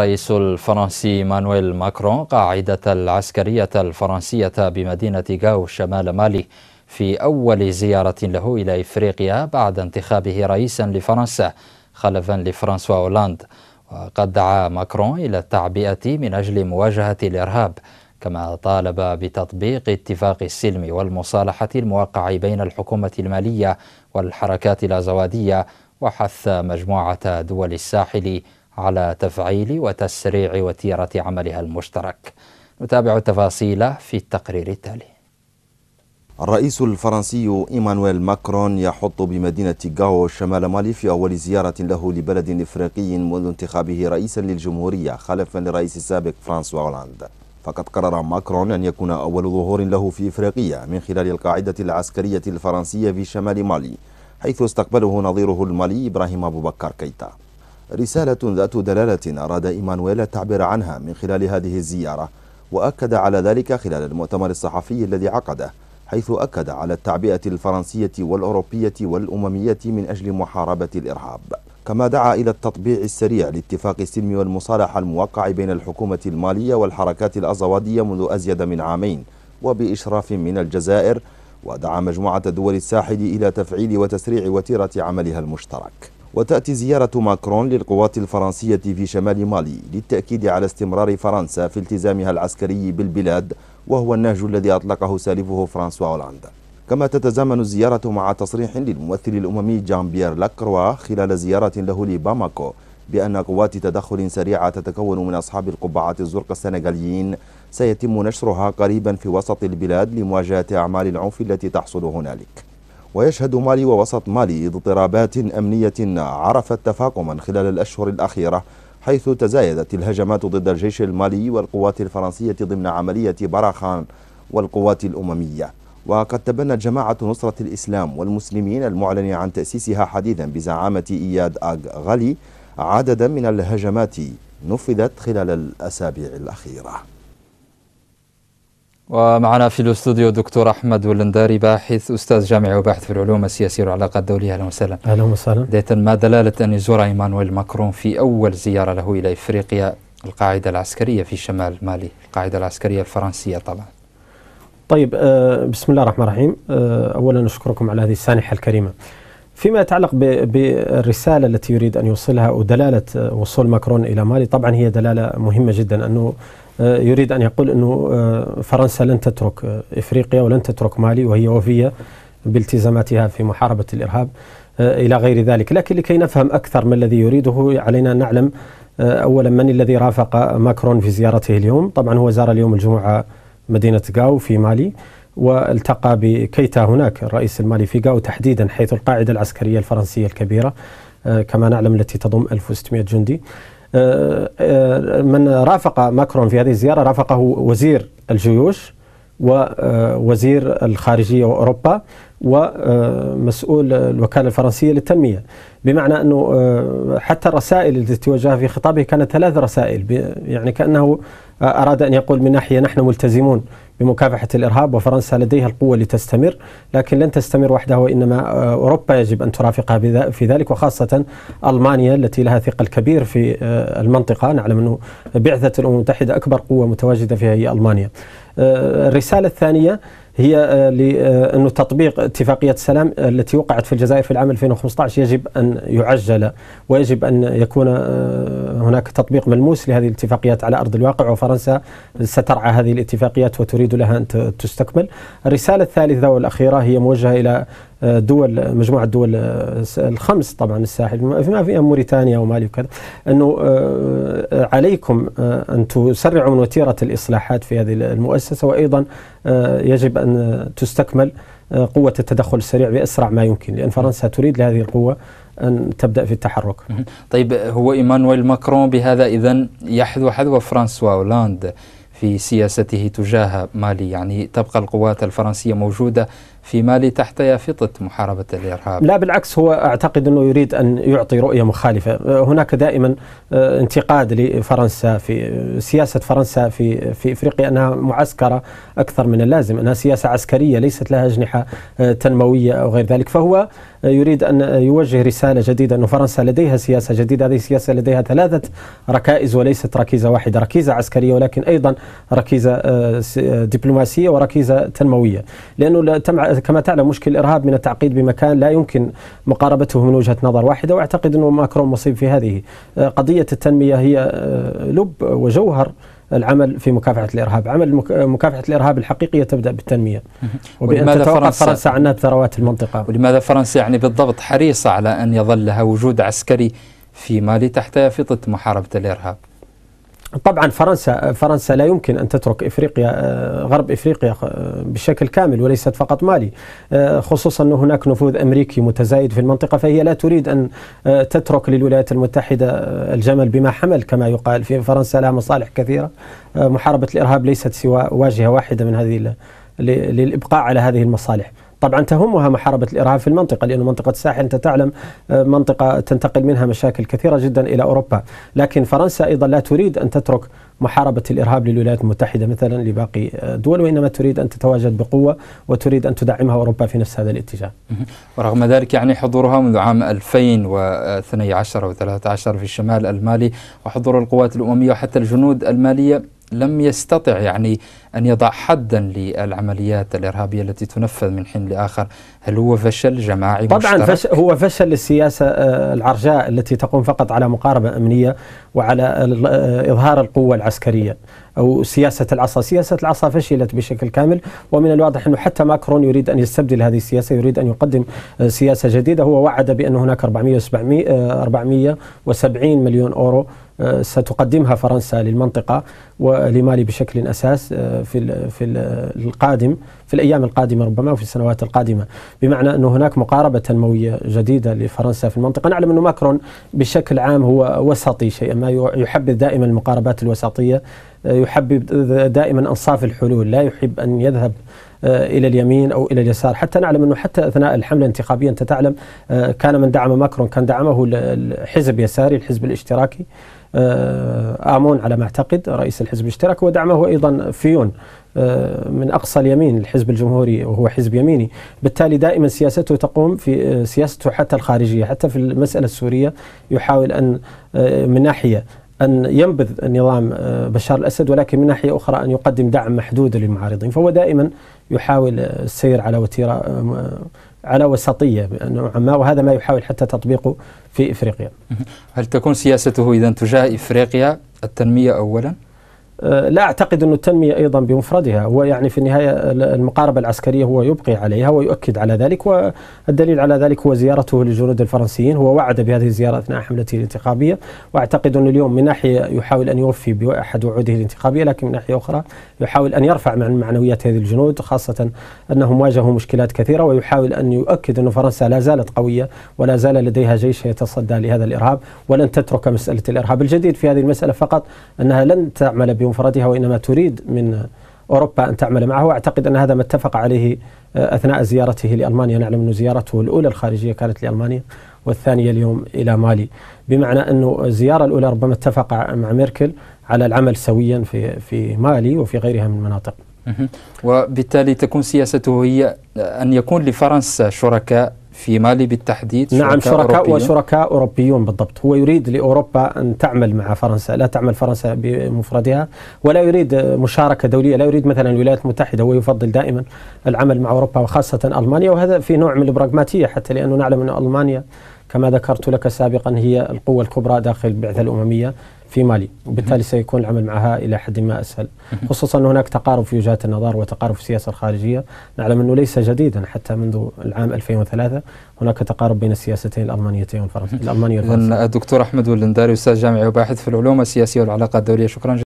الرئيس الفرنسي مانويل ماكرون قاعدة العسكرية الفرنسية بمدينة غاو شمال مالي في أول زيارة له إلى إفريقيا بعد انتخابه رئيسا لفرنسا خلفا لفرانسوا أولاند وقد دعا ماكرون إلى التعبئة من أجل مواجهة الإرهاب كما طالب بتطبيق اتفاق السلم والمصالحة الموقع بين الحكومة المالية والحركات الأزوادية وحث مجموعة دول الساحل على تفعيل وتسريع وتيرة عملها المشترك نتابع التفاصيل في التقرير التالي الرئيس الفرنسي إيمانويل ماكرون يحط بمدينة غاو شمال مالي في أول زيارة له لبلد إفريقي منذ انتخابه رئيسا للجمهورية خلفا للرئيس السابق فرانسوا هولاند فقد قرر ماكرون أن يكون أول ظهور له في إفريقيا من خلال القاعدة العسكرية الفرنسية في شمال مالي حيث استقبله نظيره المالي إبراهيم أبو بكر كيتا رسالة ذات دلالة أراد إيمانويل التعبير عنها من خلال هذه الزيارة وأكد على ذلك خلال المؤتمر الصحفي الذي عقده حيث أكد على التعبئة الفرنسية والأوروبية والأممية من أجل محاربة الإرهاب كما دعا إلى التطبيع السريع لاتفاق السلم والمصالحة الموقع بين الحكومة المالية والحركات الأزوادية منذ أزيد من عامين وبإشراف من الجزائر ودعا مجموعة دول الساحل إلى تفعيل وتسريع وتيرة عملها المشترك وتأتي زيارة ماكرون للقوات الفرنسية في شمال مالي للتأكيد على استمرار فرنسا في التزامها العسكري بالبلاد وهو النهج الذي أطلقه سالفه فرانسوا أولاند كما تتزامن الزيارة مع تصريح للممثل الأممي جان بيير لاكروا خلال زيارة له لباماكو بأن قوات تدخل سريعة تتكون من أصحاب القبعات الزرق السنغاليين سيتم نشرها قريبا في وسط البلاد لمواجهة أعمال العنف التي تحصل هنالك ويشهد مالي ووسط مالي اضطرابات أمنية عرفت تفاقما خلال الأشهر الأخيرة حيث تزايدت الهجمات ضد الجيش المالي والقوات الفرنسية ضمن عملية براخان والقوات الأممية وقد تبنت جماعة نصرة الإسلام والمسلمين المعلن عن تأسيسها حديثا بزعامة إياد آغ غالي عددا من الهجمات نفذت خلال الأسابيع الأخيرة ومعنا في الاستوديو دكتور احمد ولنداري باحث استاذ جامعي وباحث في العلوم السياسيه والعلاقات الدوليه اهلا وسهلا اهلا وسهلا بدايه ما دلاله ان يزور ايمانويل ماكرون في اول زياره له الى افريقيا القاعده العسكريه في شمال مالي القاعده العسكريه الفرنسيه طبعا طيب آه، بسم الله الرحمن الرحيم آه، اولا اشكركم على هذه السانحه الكريمه فيما يتعلق بالرساله التي يريد ان يوصلها ودلاله آه، وصول ماكرون الى مالي طبعا هي دلاله مهمه جدا انه آه، يريد أن يقول أنه آه، فرنسا لن تترك آه، إفريقيا ولن تترك مالي وهي وفية بالتزاماتها في محاربة الإرهاب إلى غير ذلك لكن لكي نفهم أكثر ما الذي يريده علينا أن نعلم أولا من الذي رافق ماكرون في زيارته اليوم طبعا هو زار اليوم الجمعة مدينة غاو في مالي والتقى بكيتا هناك الرئيس المالي في غاو تحديدا حيث القاعدة العسكرية الفرنسية الكبيرة كما نعلم التي تضم 1600 جندي آه، آه، من رافق ماكرون في هذه الزيارة رافقه وزير الجيوش ووزير آه، الخارجية وأوروبا ومسؤول الوكالة الفرنسية للتنمية بمعنى أنه حتى الرسائل التي توجهها في خطابه كانت ثلاث رسائل يعني كأنه أراد أن يقول من ناحية نحن ملتزمون بمكافحة الإرهاب وفرنسا لديها القوة لتستمر لكن لن تستمر وحدها وإنما آه، أوروبا يجب أن ترافقها في ذلك وخاصة ألمانيا التي لها ثقل كبير في آه، المنطقة نعلم أنه بعثة الأمم المتحدة أكبر قوة متواجدة فيها هي ألمانيا آه، الرسالة الثانية هي لأنه تطبيق اتفاقية السلام التي وقعت في الجزائر في العام 2015 يجب أن يعجل ويجب أن يكون هناك تطبيق ملموس لهذه الاتفاقيات على أرض الواقع وفرنسا سترعى هذه الاتفاقيات وتريد يريد لها أن تستكمل الرسالة الثالثة والأخيرة هي موجهة إلى آه، دول مجموعة الدول آه، الخمس طبعا الساحل فيما فيها موريتانيا ومالي وكذا أنه آه، عليكم أن تسرعوا من وتيرة الإصلاحات في هذه المؤسسة وأيضا يجب أن تستكمل قوة التدخل السريع بأسرع ما يمكن لأن فرنسا تريد لهذه القوة أن تبدأ في التحرك طيب هو إيمانويل ماكرون بهذا إذا يحذو حذو فرانسوا هولاند في سياسته تجاه مالي يعني تبقى القوات الفرنسية موجودة في مالي تحت يافطة محاربة الإرهاب لا بالعكس هو أعتقد أنه يريد أن يعطي رؤية مخالفة أه، هناك دائما أه، انتقاد لفرنسا في أه، سياسة فرنسا في, في إفريقيا أنها معسكرة أكثر من اللازم أنها سياسة عسكرية ليست لها أجنحة تنموية أو غير ذلك فهو يريد أن يوجه رسالة جديدة أن فرنسا لديها سياسة جديدة هذه السياسة لديها ثلاثة ركائز وليست ركيزة واحدة ركيزة عسكرية ولكن أيضا ركيزة دبلوماسية وركيزة تنموية لأنه تم كما تعلم مشكل الارهاب من التعقيد بمكان لا يمكن مقاربته من وجهه نظر واحده واعتقد انه ماكرون مصيب في هذه آه، قضيه التنميه هي آه، لب وجوهر العمل في مكافحة الإرهاب عمل آه، مكافحة الإرهاب الحقيقية تبدأ بالتنمية ولماذا فرنسا, فرنسا عنها بثروات المنطقة ولماذا فرنسا يعني بالضبط حريصة على أن يظل لها وجود عسكري في مالي تحت يافطة محاربة الإرهاب طبعا فرنسا فرنسا لا يمكن ان تترك افريقيا آه، غرب افريقيا بشكل كامل وليست فقط مالي آه، خصوصا ان هناك نفوذ امريكي متزايد في المنطقه فهي لا تريد ان آه، تترك للولايات المتحده الجمل بما حمل كما يقال في فرنسا لها مصالح كثيره محاربه الارهاب ليست سوى واجهه واحده من هذه للابقاء على هذه المصالح طبعا تهمها محاربة الإرهاب في المنطقة لأن منطقة الساحل أنت تعلم آه، منطقة تنتقل منها مشاكل كثيرة جدا إلى أوروبا لكن فرنسا أيضا لا تريد أن تترك محاربة الإرهاب للولايات المتحدة مثلا لباقي الدول آه، وإنما تريد أن تتواجد بقوة وتريد أن تدعمها أوروبا في نفس هذا الاتجاه ورغم ذلك يعني حضورها منذ عام 2012 و13 في الشمال المالي وحضور القوات الأممية وحتى الجنود المالية لم يستطع يعني أن يضع حدا للعمليات الإرهابية التي تنفذ من حين لآخر هل هو فشل جماعي طبعا فشل هو فشل السياسة آه، العرجاء التي تقوم فقط على مقاربة أمنية وعلى آه، إظهار القوة العسكرية أو سياسة العصا سياسة العصا فشلت بشكل كامل ومن الواضح أنه حتى ماكرون يريد أن يستبدل هذه السياسة يريد أن يقدم آه، سياسة جديدة هو وعد بأن هناك 400 470 مليون أورو آه، ستقدمها فرنسا للمنطقة ولمالي بشكل أساس آه، في في القادم في الأيام القادمة ربما وفي السنوات القادمة بمعنى أن هناك مقاربة تنموية جديدة لفرنسا في المنطقة نعلم أن ماكرون بشكل عام هو وسطي شيئا ما يحبذ دائما المقاربات الوسطية يحبب دائما أنصاف الحلول لا يحب أن يذهب آه، الى اليمين او الى اليسار حتى نعلم انه حتى اثناء الحمله الانتخابيه انت تعلم آه، كان من دعم ماكرون كان دعمه الحزب يساري الحزب الاشتراكي آه، امون على ما اعتقد رئيس الحزب الاشتراكي ودعمه ايضا فيون من اقصى اليمين الحزب الجمهوري وهو حزب يميني بالتالي دائما سياسته تقوم في سياسته حتى الخارجيه حتى في المساله السوريه يحاول ان من ناحيه أن ينبذ نظام آه، بشار الأسد ولكن من ناحية أخرى أن يقدم دعم محدود للمعارضين فهو دائما يحاول آه، السير على وتيرة آه، على وسطية نوعا ما وهذا ما يحاول حتى تطبيقه في إفريقيا هل تكون سياسته إذا تجاه إفريقيا التنمية أولا؟ آه، لا أعتقد أن التنمية أيضا بمفردها هو يعني في النهاية المقاربة العسكرية هو يبقي عليها ويؤكد على ذلك والدليل على ذلك هو زيارته للجنود الفرنسيين هو وعد بهذه الزيارة أثناء حملته الانتخابية وأعتقد أنه اليوم من ناحية يحاول أن يوفي بأحد وعوده الانتخابية لكن من ناحية أخرى يحاول أن يرفع من معنويات هذه الجنود خاصة أنهم واجهوا مشكلات كثيرة ويحاول أن يؤكد أن فرنسا لا زالت قوية ولا زال لديها جيش يتصدى لهذا الإرهاب ولن تترك مسألة الإرهاب الجديد في هذه المسألة فقط أنها لن تعمل بم بمفردها وإنما تريد من أوروبا أن تعمل معه وأعتقد أن هذا ما اتفق عليه آه، أثناء زيارته لألمانيا نعلم أن زيارته الأولى الخارجية كانت لألمانيا والثانية اليوم إلى مالي بمعنى أنه الزيارة الأولى ربما اتفق مع ميركل على العمل سويا في, في مالي وفي غيرها من المناطق وبالتالي تكون سياسته هي أن يكون لفرنسا شركاء في مالي بالتحديد نعم شركاء, شركاء أوروبيون. وشركاء أوروبيون بالضبط هو يريد لأوروبا أن تعمل مع فرنسا لا تعمل فرنسا بمفردها ولا يريد مشاركة دولية لا يريد مثلا الولايات المتحدة هو يفضل دائما العمل مع أوروبا وخاصة ألمانيا وهذا في نوع من البراغماتية حتى لأنه نعلم أن ألمانيا كما ذكرت لك سابقا هي القوة الكبرى داخل البعثة الأممية في مالي وبالتالي سيكون العمل معها إلى حد ما أسهل خصوصا أن هناك تقارب في وجهات النظر وتقارب في السياسة الخارجية نعلم أنه ليس جديدا حتى منذ العام 2003 هناك تقارب بين السياستين الألمانيتين والفرنسية الألمانية والفرنسية الدكتور أحمد والنداري أستاذ جامعي وباحث في العلوم السياسية والعلاقات الدولية شكرا